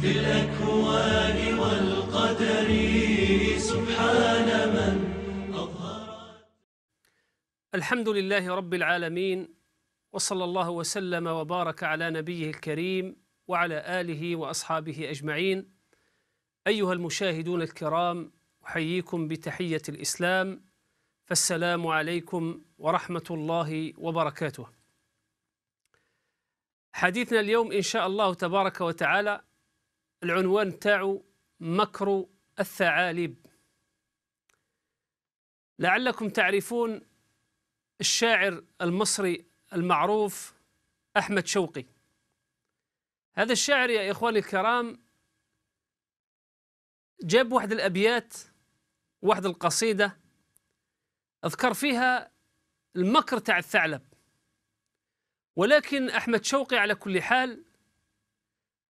في الأكوان والقدر سبحان من أظهر الحمد لله رب العالمين وصلى الله وسلم وبارك على نبيه الكريم وعلى آله وأصحابه أجمعين أيها المشاهدون الكرام أحييكم بتحية الإسلام فالسلام عليكم ورحمة الله وبركاته حديثنا اليوم إن شاء الله تبارك وتعالى العنوان تاعو مكر الثعالب لعلكم تعرفون الشاعر المصري المعروف أحمد شوقي هذا الشاعر يا إخواني الكرام جاب واحد الأبيات واحد القصيدة أذكر فيها المكر تاع الثعلب ولكن أحمد شوقي على كل حال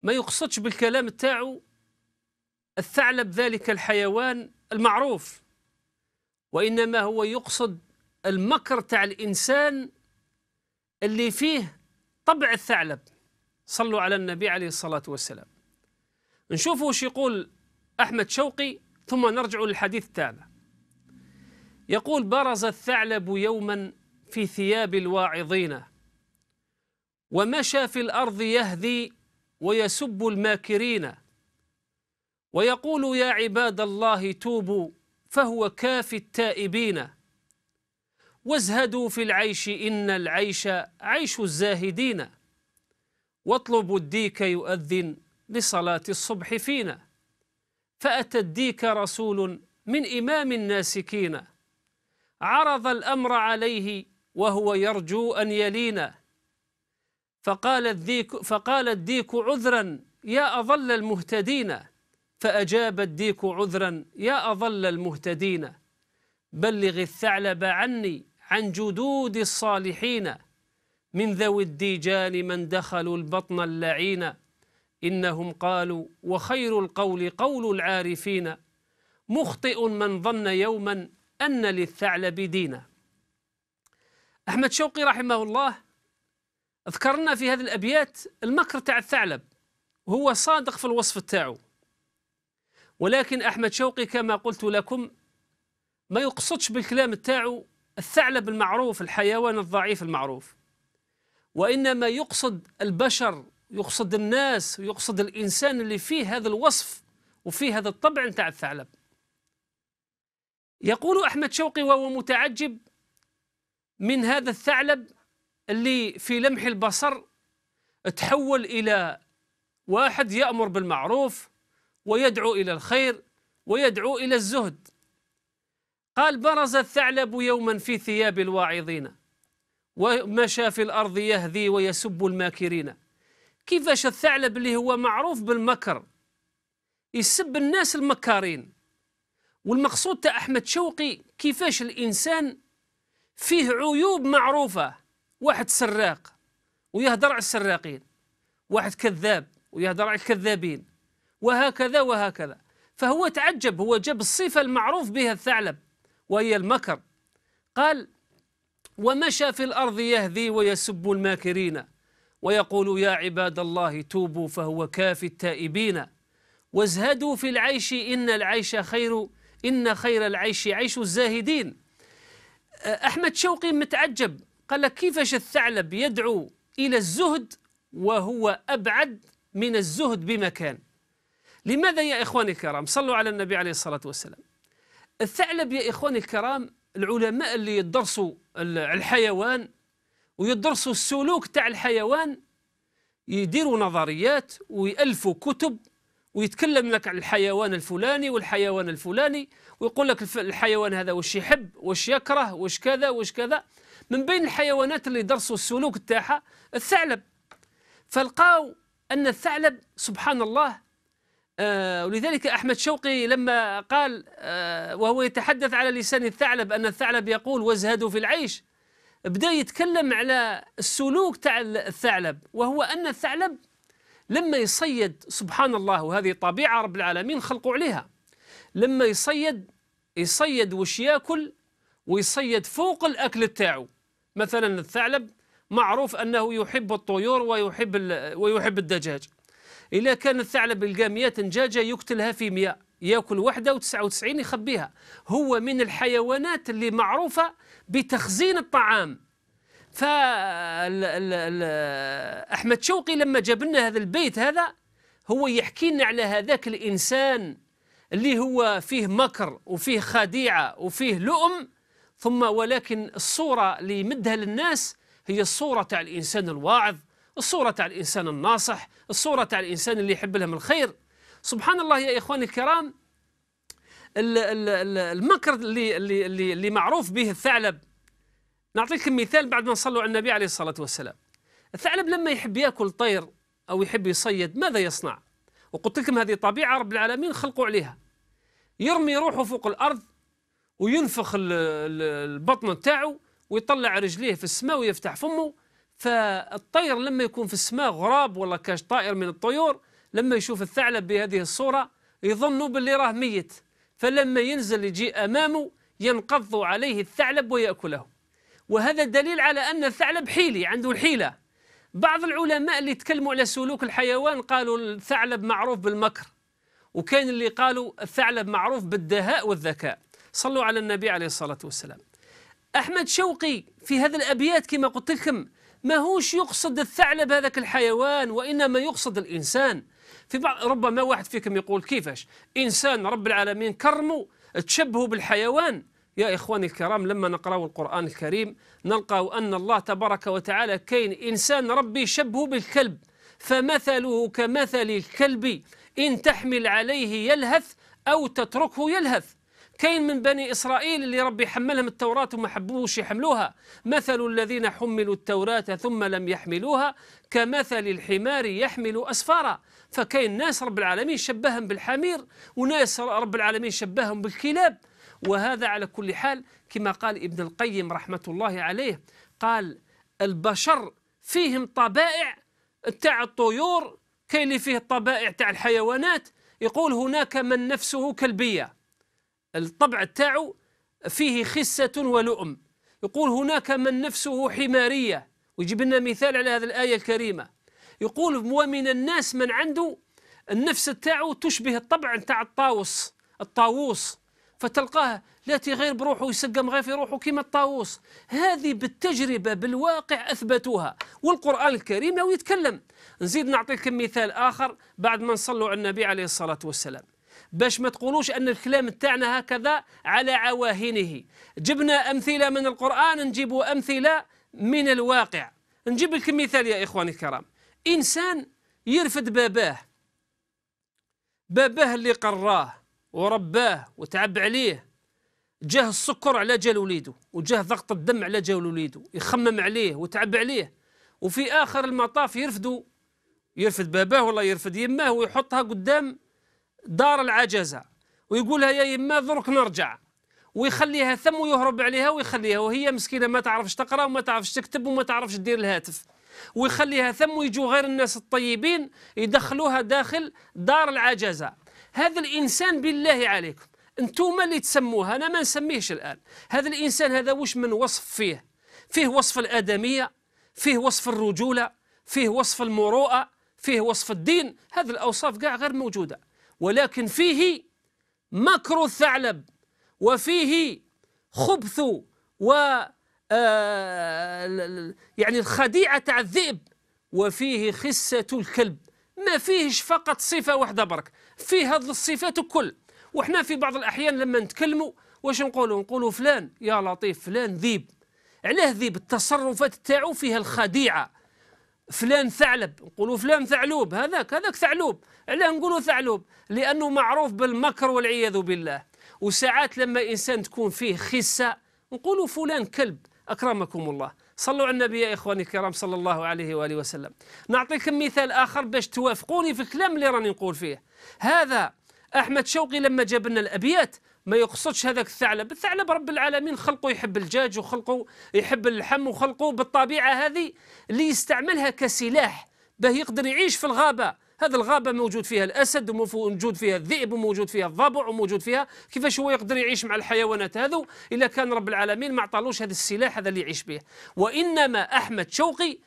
ما يقصدش بالكلام تاعو الثعلب ذلك الحيوان المعروف وإنما هو يقصد المكر تاع الإنسان اللي فيه طبع الثعلب صلوا على النبي عليه الصلاة والسلام نشوفوا وش يقول أحمد شوقي ثم نرجع للحديث تاعنا يقول برز الثعلب يوما في ثياب الواعظين ومشى في الأرض يهذي ويسب الماكرين ويقول يا عباد الله توبوا فهو كاف التائبين وازهدوا في العيش إن العيش عيش الزاهدين واطلبوا الديك يؤذن لصلاة الصبح فينا فأتى الديك رسول من إمام الناسكين عرض الأمر عليه وهو يرجو أن يلينا فقال الديك فقال الديك عذرا يا أضل المهتدين فأجاب الديك عذرا يا أضل المهتدين بلغ الثعلب عني عن جدود الصالحين من ذوي الديجان من دخلوا البطن اللعين إنهم قالوا وخير القول قول العارفين مخطئ من ظن يوما أن للثعلب دينا أحمد شوقي رحمه الله ذكرنا في هذه الأبيات المكر تاع الثعلب وهو صادق في الوصف تاعو ولكن أحمد شوقي كما قلت لكم ما يقصدش بالكلام تاعو الثعلب المعروف الحيوان الضعيف المعروف وإنما يقصد البشر يقصد الناس يقصد الإنسان اللي فيه هذا الوصف وفيه هذا الطبع نتاع الثعلب يقول أحمد شوقي وهو متعجب من هذا الثعلب اللي في لمح البصر تحول إلى واحد يأمر بالمعروف ويدعو إلى الخير ويدعو إلى الزهد قال برز الثعلب يوما في ثياب الواعظين ومشى في الأرض يهذي ويسب الماكرين كيفاش الثعلب اللي هو معروف بالمكر يسب الناس المكارين والمقصود تاع أحمد شوقي كيفاش الإنسان فيه عيوب معروفة واحد سراق ويهدر على السراقين واحد كذاب ويهدر على الكذابين وهكذا وهكذا فهو تعجب هو جاب الصفة المعروف بها الثعلب وهي المكر قال ومشى في الأرض يهذي ويسب الماكرين ويقول يا عباد الله توبوا فهو كافي التائبين وازهدوا في العيش إن العيش خير إن خير العيش عيش الزاهدين أحمد شوقي متعجب قال لك كيفاش الثعلب يدعو إلى الزهد وهو أبعد من الزهد بمكان لماذا يا إخواني الكرام صلوا على النبي عليه الصلاة والسلام الثعلب يا إخواني الكرام العلماء اللي يدرسوا الحيوان ويدرسوا السلوك تاع الحيوان يديروا نظريات ويألفوا كتب ويتكلم لك عن الحيوان الفلاني والحيوان الفلاني ويقول لك الحيوان هذا وش يحب وش يكره وش كذا وش كذا من بين الحيوانات اللي درسوا السلوك تاعها الثعلب فلقاو أن الثعلب سبحان الله آه ولذلك أحمد شوقي لما قال آه وهو يتحدث على لسان الثعلب أن الثعلب يقول وازهدوا في العيش بدا يتكلم على السلوك تاع الثعلب وهو أن الثعلب لما يصيد سبحان الله وهذه طبيعة رب العالمين خلقوا عليها لما يصيد يصيد وش ياكل ويصيد فوق الأكل تاعو مثلا الثعلب معروف أنه يحب الطيور ويحب, ويحب الدجاج إذا كان الثعلب يلقى 100 دجاجة يقتلها في 100 ياكل وحده و99 يخبيها هو من الحيوانات اللي معروفة بتخزين الطعام ف احمد شوقي لما جاب لنا هذا البيت هذا هو يحكي لنا على هذاك الإنسان اللي هو فيه مكر وفيه خديعة وفيه لؤم ثم ولكن الصورة اللي يمدها للناس هي الصورة تاع الإنسان الواعظ الصورة تاع الإنسان الناصح الصورة تاع الإنسان اللي يحب لهم الخير سبحان الله يا إخواني الكرام المكر اللي, اللي, اللي, اللي معروف به الثعلب نعطيكم مثال بعد ما نصلوا على النبي عليه الصلاة والسلام الثعلب لما يحب ياكل طير أو يحب يصيد ماذا يصنع؟ وقلت لكم هذه طبيعة رب العالمين خلقوا عليها يرمي روحه فوق الأرض وينفخ البطن نتاعو ويطلع رجليه في السماء ويفتح فمه فالطير لما يكون في السماء غراب ولا كاش طائر من الطيور لما يشوف الثعلب بهذه الصورة يظن باللي راه ميت فلما ينزل يجي أمامه ينقض عليه الثعلب ويأكله وهذا دليل على أن الثعلب حيلي عنده الحيلة بعض العلماء اللي تكلموا على سلوك الحيوان قالوا الثعلب معروف بالمكر وكان اللي قالوا الثعلب معروف بالدهاء والذكاء صلوا على النبي عليه الصلاة والسلام أحمد شوقي في هذه الأبيات كما قلت لكم ما هوش يقصد الثعلب هذاك الحيوان وإنما يقصد الإنسان في بعض ربما واحد فيكم يقول كيفاش إنسان رب العالمين كرمه تشبهه بالحيوان يا إخواني الكرام لما نقرأ القرآن الكريم نلقى أن الله تبارك وتعالى كاين إنسان ربي شبهه بالكلب فمثله كمثل الكلب إن تحمل عليه يلهث أو تتركه يلهث كاين من بني إسرائيل اللي ربي حملهم التوراة وما حبوش يحملوها مثل الذين حملوا التوراة ثم لم يحملوها كمثل الحمار يحمل أسفارا فكاين ناس رب العالمين شبههم بالحمير وناس رب العالمين شبههم بالكلاب وهذا على كل حال كما قال ابن القيم رحمة الله عليه قال البشر فيهم طبائع تاع الطيور كاين اللي فيه الطبائع تاع الحيوانات يقول هناك من نفسه كلبيه الطبع تاعو فيه خسة ولؤم يقول هناك من نفسه حمارية ويجيب لنا مثال على هذه الآية الكريمة يقول ومن الناس من عنده النفس تاعو تشبه الطبع تاع الطاووس الطاووس فتلقاه لا تغير بروحه يسقم غير في روحه كما الطاووس هذه بالتجربة بالواقع أثبتوها والقرآن الكريم لو يتكلم نزيد نعطيكم مثال آخر بعد ما نصلوا على النبي عليه الصلاة والسلام باش ما تقولوش أن الكلام تاعنا هكذا على عواهنه جبنا أمثلة من القرآن نجيب أمثلة من الواقع نجيب لكم مثال يا إخواني الكرام إنسان يرفد باباه باباه اللي قراه ورباه وتعب عليه جاه السكر على جال وليده وجاه ضغط الدم على جال وليده يخمم عليه وتعب عليه وفي آخر المطاف يرفدوا يرفد باباه ولا يرفد يماه ويحطها قدام دار العجزة ويقولها يا يما ذرك نرجع ويخليها ثم ويهرب عليها ويخليها وهي مسكينة ما تعرفش تقرأ وما تعرفش تكتب وما تعرفش تدير الهاتف ويخليها ثم ويجوا غير الناس الطيبين يدخلوها داخل دار العجزة هذا الإنسان بالله عليكم انتم اللي تسموه انا ما نسميهش الان هذا الانسان هذا وش من وصف فيه فيه وصف الادميه فيه وصف الرجوله فيه وصف المروءه فيه وصف الدين هذه الاوصاف كاع غير موجوده ولكن فيه مكر الثعلب وفيه خبث و آه، يعني الخديعة تاع الذئب وفيه خسة الكلب ما فيهش فقط صفة واحدة برك فيه هذه الصفات الكل وحنا في بعض الأحيان لما نتكلموا واش نقولوا نقولوا فلان يا لطيف فلان ذيب عليه ذيب التصرفات تاعو فيها الخديعة فلان ثعلب نقولوا فلان ثعلوب هذاك هذاك ثعلوب علاه نقولوا ثعلوب لأنه معروف بالمكر والعياذ بالله وساعات لما إنسان تكون فيه خسة نقولوا فلان كلب أكرمكم الله صلوا على النبي يا إخواني الكرام صلى الله عليه وآله وسلم نعطيكم مثال آخر باش توافقوني في الكلام اللي راني نقول فيه هذا أحمد شوقي لما جاب لنا الأبيات ما يقصدش هذاك الثعلب الثعلب رب العالمين خلقه يحب الدجاج وخلقه يحب اللحم وخلقه بالطبيعة هذه اللي يستعملها كسلاح باه يقدر يعيش في الغابة هذه الغابة موجود فيها الأسد وموجود فيها الذئب وموجود فيها الضبع وموجود فيها كيفاش هو يقدر يعيش مع الحيوانات هذو إلا كان رب العالمين ما عطالوش هذا السلاح هذا اللي يعيش به وإنما أحمد شوقي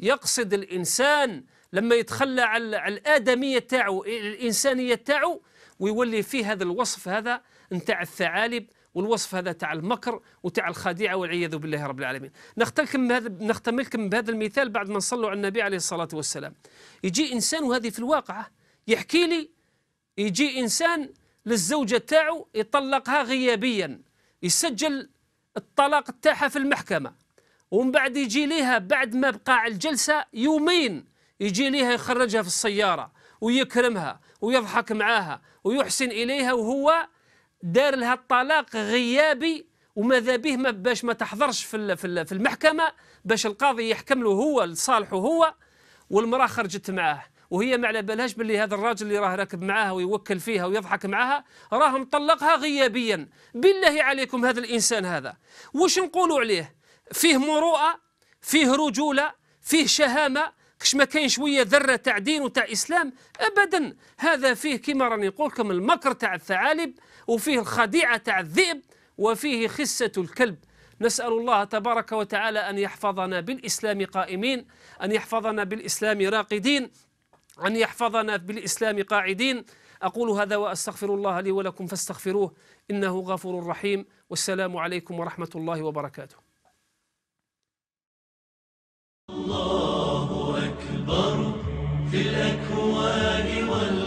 يقصد الإنسان لما يتخلى على الآدمية تاعو الإنسانية تاعو ويولي فيه هذا الوصف هذا نتاع الثعالب والوصف هذا تاع المكر وتاع الخديعه والعياذ بالله رب العالمين نختلكم بهذا لكم بهذا المثال بعد ما نصلوا على النبي عليه الصلاه والسلام يجي انسان وهذه في الواقع يحكي لي يجي انسان للزوجه تاعو يطلقها غيابيا يسجل الطلاق تاعها في المحكمه ومن بعد يجي ليها بعد ما بقى على الجلسه يومين يجي ليها يخرجها في السياره ويكرمها ويضحك معاها ويحسن اليها وهو دار لها الطلاق غيابي وماذا به ما باش ما تحضرش في في المحكمه باش القاضي يحكم له هو لصالحه هو والمراه خرجت معاه وهي ما على بالهاش باللي هذا الراجل اللي راه راكب معاها ويوكل فيها ويضحك معاها راه مطلقها غيابيا بالله عليكم هذا الانسان هذا واش نقولوا عليه فيه مروءه فيه رجوله فيه شهامه كش ما كاين شويه ذره تاع دين وتاع اسلام ابدا هذا فيه كما راني نقول لكم المكر تاع الثعالب وفيه الخديعة تاع الذئب وفيه خسة الكلب نسأل الله تبارك وتعالى أن يحفظنا بالإسلام قائمين أن يحفظنا بالإسلام راقدين أن يحفظنا بالإسلام قاعدين أقول هذا وأستغفر الله لي ولكم فاستغفروه إنه غفور رحيم والسلام عليكم ورحمة الله وبركاته الله أكبر في الأكوان والأرض